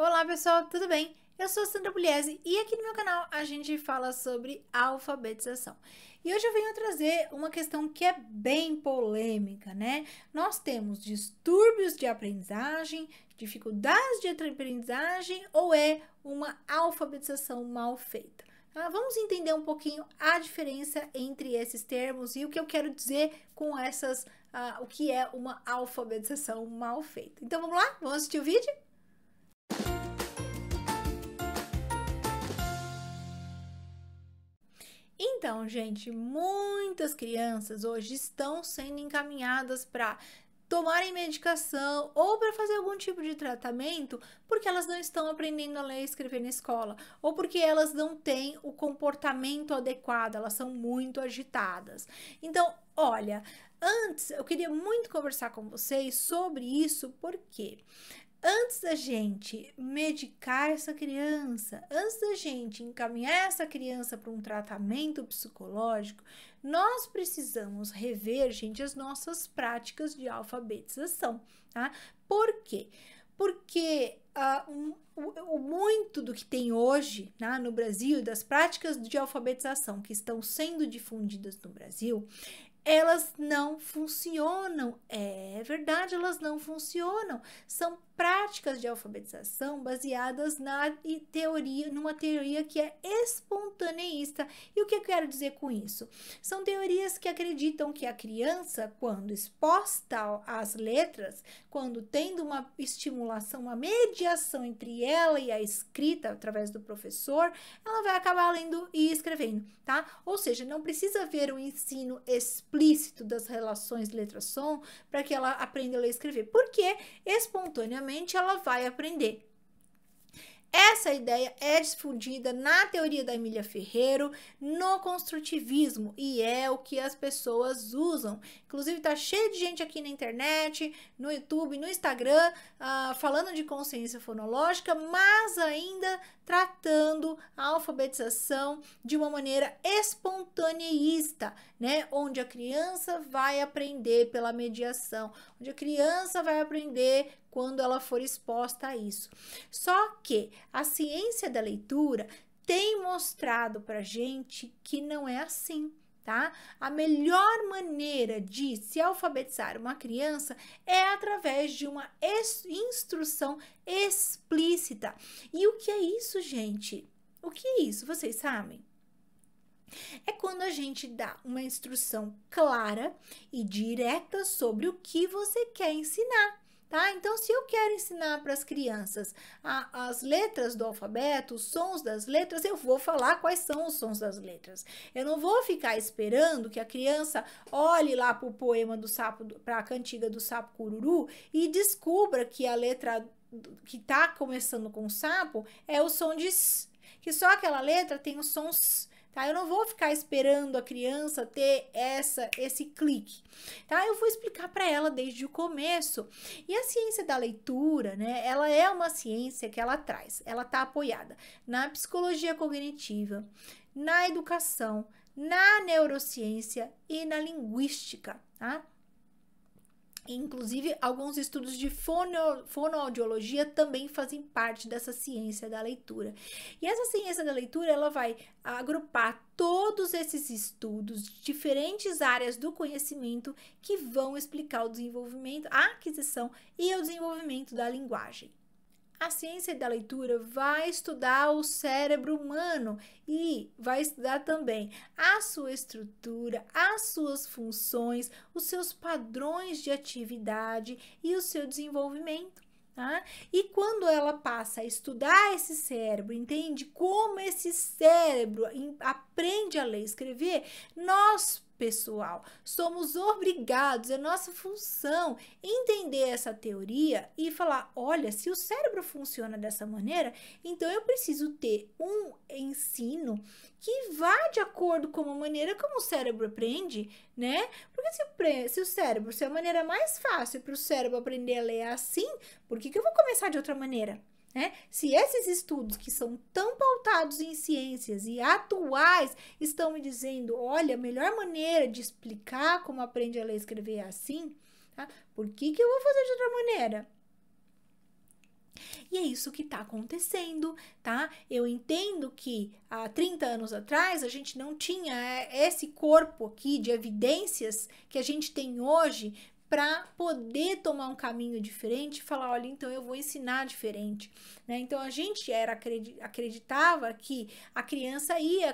Olá pessoal, tudo bem? Eu sou Sandra Pugliese e aqui no meu canal a gente fala sobre alfabetização. E hoje eu venho trazer uma questão que é bem polêmica, né? Nós temos distúrbios de aprendizagem, dificuldades de aprendizagem ou é uma alfabetização mal feita? Ah, vamos entender um pouquinho a diferença entre esses termos e o que eu quero dizer com essas, ah, o que é uma alfabetização mal feita. Então vamos lá? Vamos assistir o vídeo? Então, gente, muitas crianças hoje estão sendo encaminhadas para tomarem medicação ou para fazer algum tipo de tratamento porque elas não estão aprendendo a ler e escrever na escola ou porque elas não têm o comportamento adequado, elas são muito agitadas. Então, olha, antes eu queria muito conversar com vocês sobre isso porque antes da gente medicar essa criança, antes da gente encaminhar essa criança para um tratamento psicológico, nós precisamos rever, gente, as nossas práticas de alfabetização, tá? Por quê? Porque uh, um, o, muito do que tem hoje né, no Brasil, das práticas de alfabetização que estão sendo difundidas no Brasil, elas não funcionam. É verdade, elas não funcionam. São práticas de alfabetização baseadas na teoria, numa teoria que é espontaneísta. E o que eu quero dizer com isso? São teorias que acreditam que a criança, quando exposta às letras, quando tendo uma estimulação, uma mediação entre ela e a escrita através do professor, ela vai acabar lendo e escrevendo, tá? Ou seja, não precisa ver o ensino explícito das relações letra-som para que ela aprenda a ler e escrever, porque espontaneamente ela vai aprender. Essa ideia é difundida na teoria da Emília Ferreiro, no construtivismo, e é o que as pessoas usam. Inclusive, tá cheio de gente aqui na internet, no YouTube, no Instagram, uh, falando de consciência fonológica, mas ainda tratando a alfabetização de uma maneira espontaneísta, né? Onde a criança vai aprender pela mediação, onde a criança vai aprender quando ela for exposta a isso. Só que a ciência da leitura tem mostrado para gente que não é assim. Tá? A melhor maneira de se alfabetizar uma criança é através de uma instrução explícita. E o que é isso, gente? O que é isso? Vocês sabem? É quando a gente dá uma instrução clara e direta sobre o que você quer ensinar. Tá? Então, se eu quero ensinar para as crianças a, as letras do alfabeto, os sons das letras, eu vou falar quais são os sons das letras. Eu não vou ficar esperando que a criança olhe lá para o poema do sapo, para a cantiga do sapo cururu e descubra que a letra que está começando com sapo é o som de s, que só aquela letra tem o som s tá? Eu não vou ficar esperando a criança ter essa esse clique, tá? Eu vou explicar para ela desde o começo. E a ciência da leitura, né? Ela é uma ciência que ela traz, ela tá apoiada na psicologia cognitiva, na educação, na neurociência e na linguística, tá? Inclusive, alguns estudos de fono, fonoaudiologia também fazem parte dessa ciência da leitura. E essa ciência da leitura, ela vai agrupar todos esses estudos de diferentes áreas do conhecimento que vão explicar o desenvolvimento, a aquisição e o desenvolvimento da linguagem. A ciência da leitura vai estudar o cérebro humano e vai estudar também a sua estrutura, as suas funções, os seus padrões de atividade e o seu desenvolvimento. Tá? E quando ela passa a estudar esse cérebro, entende como esse cérebro aprende a ler e escrever, nós pessoal. Somos obrigados, é nossa função entender essa teoria e falar: olha, se o cérebro funciona dessa maneira, então eu preciso ter um ensino que vá de acordo com a maneira como o cérebro aprende, né? Porque se, se o cérebro, se a maneira mais fácil é para o cérebro aprender a ler é assim, por que, que eu vou começar de outra maneira? Né? Se esses estudos que são tão pautados em ciências e atuais estão me dizendo, olha, a melhor maneira de explicar como aprende a ler e escrever é assim, tá? por que, que eu vou fazer de outra maneira? E é isso que está acontecendo, tá? Eu entendo que há 30 anos atrás a gente não tinha eh, esse corpo aqui de evidências que a gente tem hoje para poder tomar um caminho diferente e falar, olha, então eu vou ensinar diferente, né? Então a gente era acreditava que a criança ia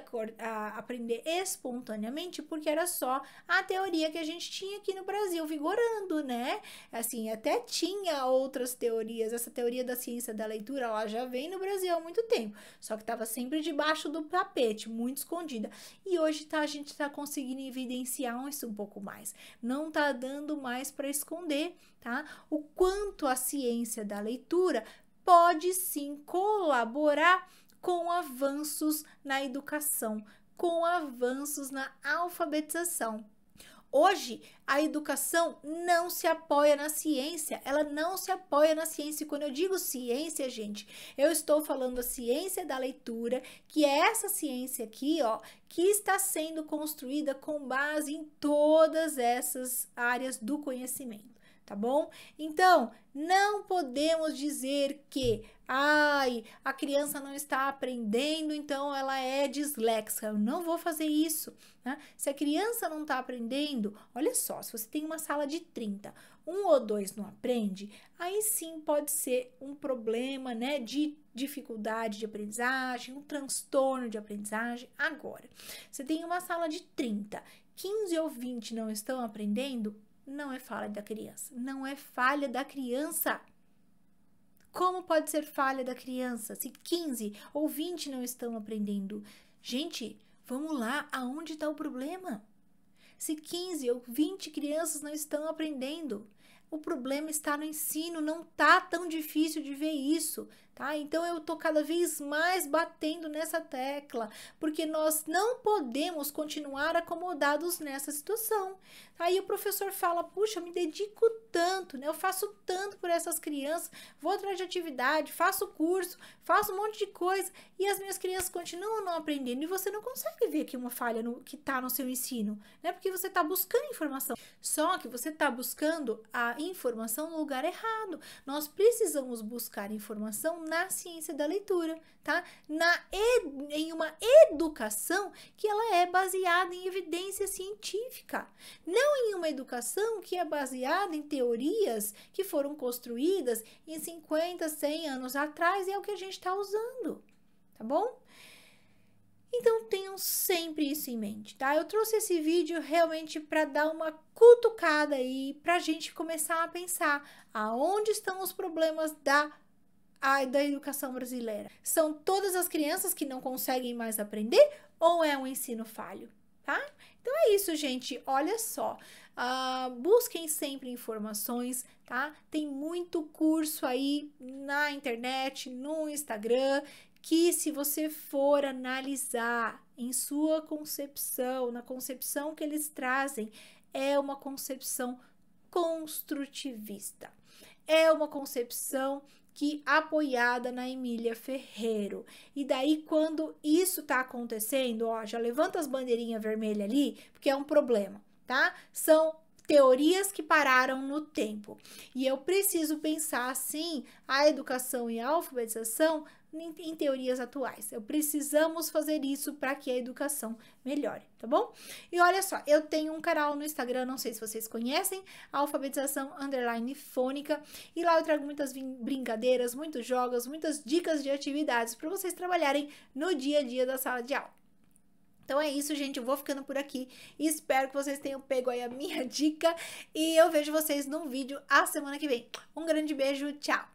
aprender espontaneamente porque era só a teoria que a gente tinha aqui no Brasil vigorando, né? Assim, até tinha outras teorias, essa teoria da ciência da leitura, ela já vem no Brasil há muito tempo, só que estava sempre debaixo do tapete, muito escondida. E hoje tá a gente está conseguindo evidenciar isso um pouco mais. Não tá dando mais mais para esconder, tá? O quanto a ciência da leitura pode sim colaborar com avanços na educação, com avanços na alfabetização. Hoje, a educação não se apoia na ciência, ela não se apoia na ciência. E quando eu digo ciência, gente, eu estou falando a ciência da leitura, que é essa ciência aqui, ó, que está sendo construída com base em todas essas áreas do conhecimento tá bom? Então, não podemos dizer que, ai, a criança não está aprendendo, então ela é disléxica. Eu não vou fazer isso, né? Se a criança não está aprendendo, olha só, se você tem uma sala de 30, um ou dois não aprende, aí sim pode ser um problema, né, de dificuldade de aprendizagem, um transtorno de aprendizagem. Agora, você tem uma sala de 30, 15 ou 20 não estão aprendendo, não é falha da criança. Não é falha da criança. Como pode ser falha da criança se 15 ou 20 não estão aprendendo? Gente, vamos lá, aonde está o problema? Se 15 ou 20 crianças não estão aprendendo, o problema está no ensino, não tá tão difícil de ver isso. Tá? Então eu tô cada vez mais batendo nessa tecla, porque nós não podemos continuar acomodados nessa situação. Aí o professor fala: "Puxa, eu me dedico tanto, né? Eu faço tanto por essas crianças, vou atrás de atividade, faço curso, faço um monte de coisa e as minhas crianças continuam não aprendendo e você não consegue ver aqui uma falha no, que está no seu ensino, né? Porque você está buscando informação. Só que você está buscando a informação no lugar errado. Nós precisamos buscar informação na ciência da leitura, tá? Na ed, em uma educação que ela é baseada em evidência científica, não em uma educação que é baseada em teorias que foram construídas em 50, 100 anos atrás e é o que a gente está usando, tá bom? Então tenham sempre isso em mente, tá? Eu trouxe esse vídeo realmente para dar uma cutucada aí, para a gente começar a pensar aonde estão os problemas da a, da educação brasileira? São todas as crianças que não conseguem mais aprender ou é um ensino falho? Tá? Então é isso, gente. Olha só, uh, busquem sempre informações, tá? Tem muito curso aí na internet, no Instagram, que se você for analisar em sua concepção, na concepção que eles trazem, é uma concepção construtivista. É uma concepção que apoiada na Emília Ferreiro. E daí, quando isso tá acontecendo, ó, já levanta as bandeirinhas vermelhas ali, porque é um problema, tá? São teorias que pararam no tempo. E eu preciso pensar, assim, a educação e a alfabetização em, em teorias atuais. Eu precisamos fazer isso para que a educação melhore, tá bom? E olha só, eu tenho um canal no Instagram, não sei se vocês conhecem, Alfabetização Underline Fônica, e lá eu trago muitas brincadeiras, muitos jogos, muitas dicas de atividades para vocês trabalharem no dia a dia da sala de aula. Então é isso, gente. Eu vou ficando por aqui. Espero que vocês tenham pego aí a minha dica. E eu vejo vocês num vídeo a semana que vem. Um grande beijo, tchau!